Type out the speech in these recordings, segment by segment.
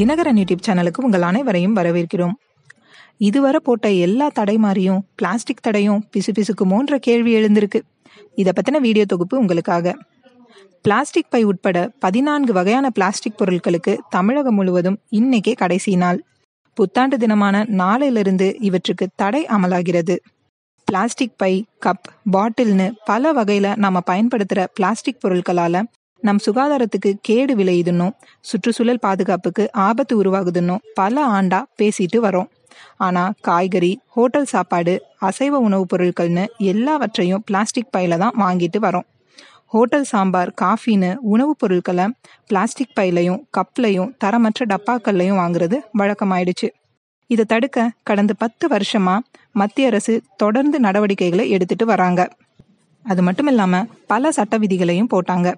Dinakaran YouTube சேனலுக்கு உங்கள் அனைவரையும் வரவேற்கிறோம் இதுவரை போட்ட எல்லா தடை மாதிரியும் பிளாஸ்டிக் தடையும் பிசு மூன்ற கேள்வி எழுந்திருக்கு இதை பற்றின வீடியோ தொகுப்பு உங்களுக்காக பிளாஸ்டிக் பை உட்பட பதினான்கு வகையான பிளாஸ்டிக் பொருட்களுக்கு தமிழகம் முழுவதும் இன்னைக்கே கடைசி நாள் புத்தாண்டு தினமான நாளையிலிருந்து இவற்றுக்கு தடை அமலாகிறது பிளாஸ்டிக் பை கப் பாட்டில்னு பல வகையில் நாம் பயன்படுத்துகிற பிளாஸ்டிக் பொருட்களால் நம் சுகாதாரத்துக்கு கேடு விளையுதுன்னும் சுற்றுச்சூழல் பாதுகாப்புக்கு ஆபத்து உருவாகுதுன்னும் பல ஆண்டா பேசிட்டு வரோம் ஆனா காய்கறி ஹோட்டல் சாப்பாடு அசைவ உணவுப் பொருட்கள்னு எல்லாவற்றையும் பிளாஸ்டிக் பையில தான் வாங்கிட்டு வரோம் ஹோட்டல் சாம்பார் காஃபின்னு உணவுப் பொருட்களை பிளாஸ்டிக் பையிலையும் கப்லையும் தரமற்ற டப்பாக்கள்லையும் வாங்குறது வழக்கமாயிடுச்சு இதை தடுக்க கடந்த பத்து வருஷமா மத்திய அரசு தொடர்ந்து நடவடிக்கைகளை எடுத்துட்டு வராங்க அது மட்டும் இல்லாம பல சட்ட விதிகளையும் போட்டாங்க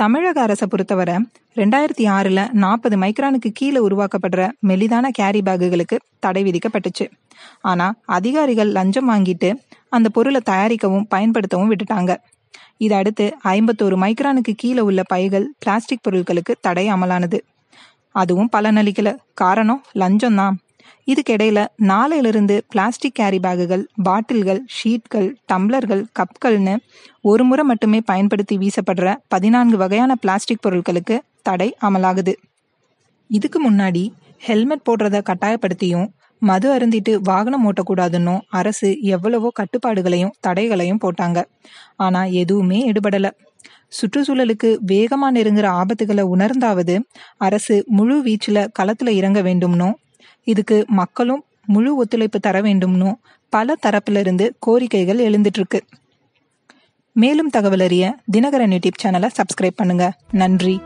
தமிழக அரசை பொறுத்தவரை ரெண்டாயிரத்தி ஆறில் நாற்பது மைக்ரானுக்கு கீழே உருவாக்கப்படுற மெலிதான கேரி பேக்குகளுக்கு தடை விதிக்கப்பட்டுச்சு ஆனால் அதிகாரிகள் லஞ்சம் வாங்கிட்டு அந்த பொருளை தயாரிக்கவும் பயன்படுத்தவும் விட்டுட்டாங்க இதை அடுத்து ஐம்பத்தோரு மைக்ரானுக்கு கீழே உள்ள பைகள் பிளாஸ்டிக் பொருட்களுக்கு தடை அமலானது அதுவும் பலனளிக்கல காரணம் லஞ்சம் தான் இதுக்கிடையில நாளையிலிருந்து பிளாஸ்டிக் கேரி பேகுகள் பாட்டில்கள் ஷீட்கள் டம்ளர்கள் கப்கள்னு ஒரு முறை மட்டுமே பயன்படுத்தி வீசப்படுற பதினான்கு வகையான பிளாஸ்டிக் பொருட்களுக்கு தடை அமலாகுது இதுக்கு முன்னாடி ஹெல்மெட் போடுறத கட்டாயப்படுத்தியும் மது அருந்திட்டு வாகனம் ஓட்டக்கூடாதுன்னு அரசு எவ்வளவோ கட்டுப்பாடுகளையும் தடைகளையும் போட்டாங்க ஆனா எதுவுமே எடுபடல சுற்றுச்சூழலுக்கு வேகமா நெருங்குற ஆபத்துகளை உணர்ந்தாவது அரசு முழு வீச்சுல களத்துல இறங்க வேண்டும்னும் இதுக்கு மக்களும் முழு ஒத்துழைப்பு தர வேண்டும்னு பல தரப்பிலிருந்து கோரிக்கைகள் எழுந்துட்டு மேலும் தகவல் அறிய தினகரன் யூடியூப் சேனலை சப்ஸ்கிரைப் பண்ணுங்க நன்றி